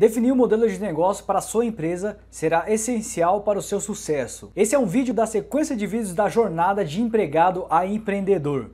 Definir o um modelo de negócio para a sua empresa será essencial para o seu sucesso. Esse é um vídeo da sequência de vídeos da jornada de empregado a empreendedor.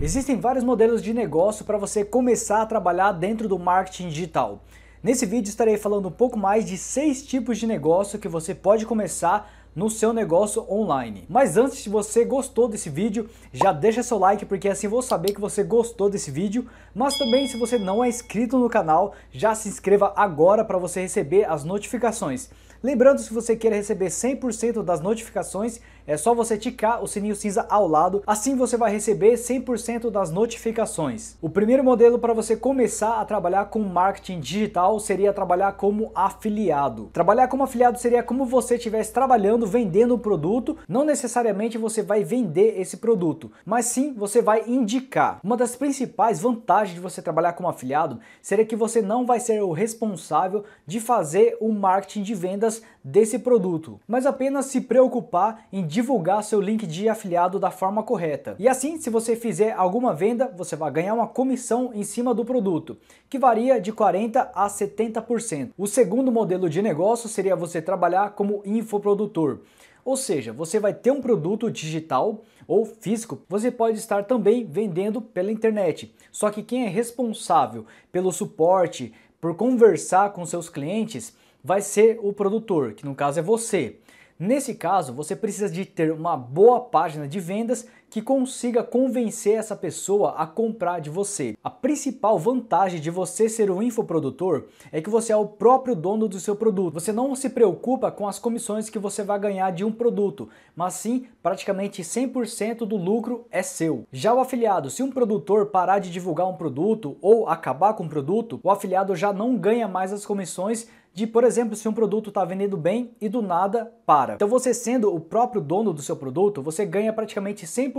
Existem vários modelos de negócio para você começar a trabalhar dentro do marketing digital. Nesse vídeo estarei falando um pouco mais de seis tipos de negócio que você pode começar no seu negócio online. Mas antes, se você gostou desse vídeo, já deixa seu like, porque assim vou saber que você gostou desse vídeo. Mas também, se você não é inscrito no canal, já se inscreva agora para você receber as notificações. Lembrando, se você quer receber 100% das notificações, é só você ticar o sininho cinza ao lado, assim você vai receber 100% das notificações. O primeiro modelo para você começar a trabalhar com marketing digital seria trabalhar como afiliado. Trabalhar como afiliado seria como você estivesse trabalhando, vendendo um produto, não necessariamente você vai vender esse produto, mas sim você vai indicar. Uma das principais vantagens de você trabalhar como afiliado seria que você não vai ser o responsável de fazer o marketing de vendas vendas desse produto, mas apenas se preocupar em divulgar seu link de afiliado da forma correta. E assim, se você fizer alguma venda, você vai ganhar uma comissão em cima do produto, que varia de 40 a 70%. O segundo modelo de negócio seria você trabalhar como infoprodutor. Ou seja, você vai ter um produto digital ou físico, você pode estar também vendendo pela internet. Só que quem é responsável pelo suporte, por conversar com seus clientes, vai ser o produtor, que no caso é você. Nesse caso, você precisa de ter uma boa página de vendas que consiga convencer essa pessoa a comprar de você. A principal vantagem de você ser um infoprodutor é que você é o próprio dono do seu produto. Você não se preocupa com as comissões que você vai ganhar de um produto, mas sim praticamente 100% do lucro é seu. Já o afiliado, se um produtor parar de divulgar um produto ou acabar com o um produto, o afiliado já não ganha mais as comissões de, por exemplo, se um produto está vendendo bem e do nada para. Então você sendo o próprio dono do seu produto, você ganha praticamente 100%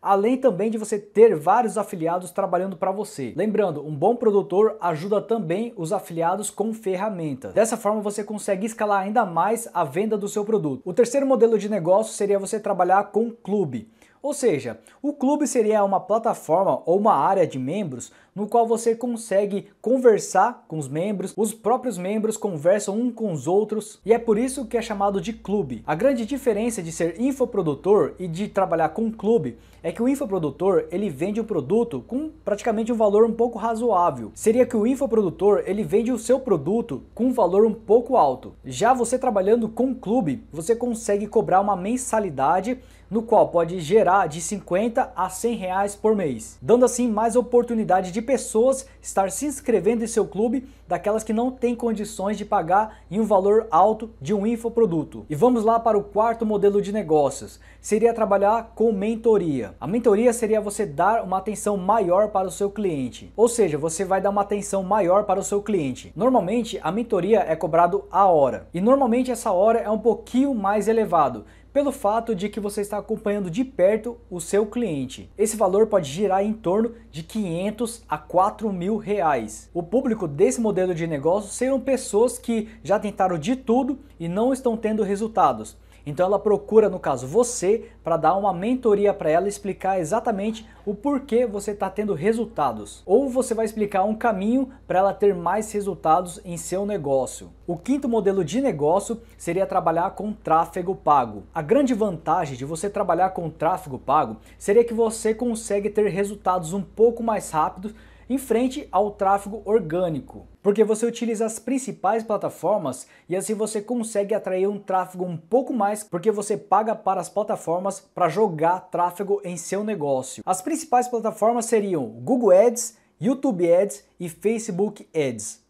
além também de você ter vários afiliados trabalhando para você. Lembrando, um bom produtor ajuda também os afiliados com ferramentas. Dessa forma você consegue escalar ainda mais a venda do seu produto. O terceiro modelo de negócio seria você trabalhar com clube. Ou seja, o clube seria uma plataforma ou uma área de membros no qual você consegue conversar com os membros, os próprios membros conversam um com os outros e é por isso que é chamado de clube. A grande diferença de ser infoprodutor e de trabalhar com clube é que o infoprodutor ele vende o um produto com praticamente um valor um pouco razoável. Seria que o infoprodutor ele vende o seu produto com um valor um pouco alto. Já você trabalhando com clube, você consegue cobrar uma mensalidade no qual pode gerar de 50 a 100 reais por mês, dando assim mais oportunidade de pessoas estar se inscrevendo em seu clube daquelas que não têm condições de pagar em um valor alto de um infoproduto. E vamos lá para o quarto modelo de negócios, seria trabalhar com mentoria. A mentoria seria você dar uma atenção maior para o seu cliente, ou seja, você vai dar uma atenção maior para o seu cliente. Normalmente a mentoria é cobrado a hora e normalmente essa hora é um pouquinho mais elevado pelo fato de que você está acompanhando de perto o seu cliente. Esse valor pode girar em torno de 500 a 4 mil reais. O público desse modelo de negócio serão pessoas que já tentaram de tudo e não estão tendo resultados então ela procura, no caso, você para dar uma mentoria para ela explicar exatamente o porquê você está tendo resultados. Ou você vai explicar um caminho para ela ter mais resultados em seu negócio. O quinto modelo de negócio seria trabalhar com tráfego pago. A grande vantagem de você trabalhar com tráfego pago seria que você consegue ter resultados um pouco mais rápidos em frente ao tráfego orgânico, porque você utiliza as principais plataformas e assim você consegue atrair um tráfego um pouco mais, porque você paga para as plataformas para jogar tráfego em seu negócio. As principais plataformas seriam Google Ads, YouTube Ads e Facebook Ads.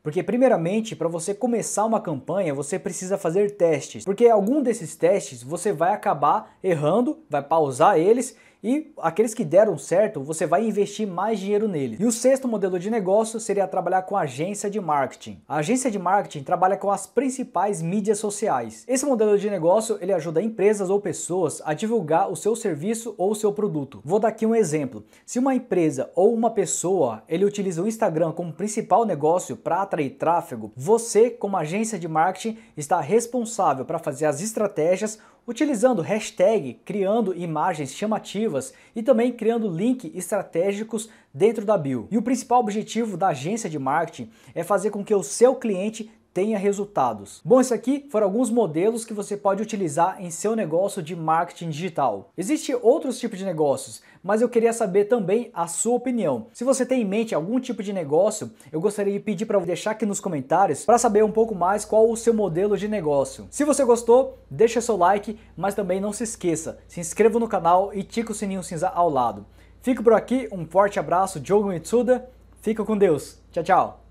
Porque, primeiramente, para você começar uma campanha, você precisa fazer testes. Porque algum desses testes você vai acabar errando, vai pausar eles e aqueles que deram certo, você vai investir mais dinheiro nele E o sexto modelo de negócio seria trabalhar com agência de marketing. A agência de marketing trabalha com as principais mídias sociais. Esse modelo de negócio, ele ajuda empresas ou pessoas a divulgar o seu serviço ou o seu produto. Vou dar aqui um exemplo. Se uma empresa ou uma pessoa, ele utiliza o Instagram como principal negócio para atrair tráfego, você como agência de marketing está responsável para fazer as estratégias utilizando hashtag, criando imagens chamativas e também criando links estratégicos dentro da bio. E o principal objetivo da agência de marketing é fazer com que o seu cliente tenha resultados. Bom, esse aqui foram alguns modelos que você pode utilizar em seu negócio de marketing digital. Existem outros tipos de negócios, mas eu queria saber também a sua opinião. Se você tem em mente algum tipo de negócio, eu gostaria de pedir para deixar aqui nos comentários para saber um pouco mais qual o seu modelo de negócio. Se você gostou, deixa seu like, mas também não se esqueça, se inscreva no canal e tica o sininho cinza ao lado. Fico por aqui, um forte abraço, Diogo Mitsuda, fica com Deus, tchau, tchau!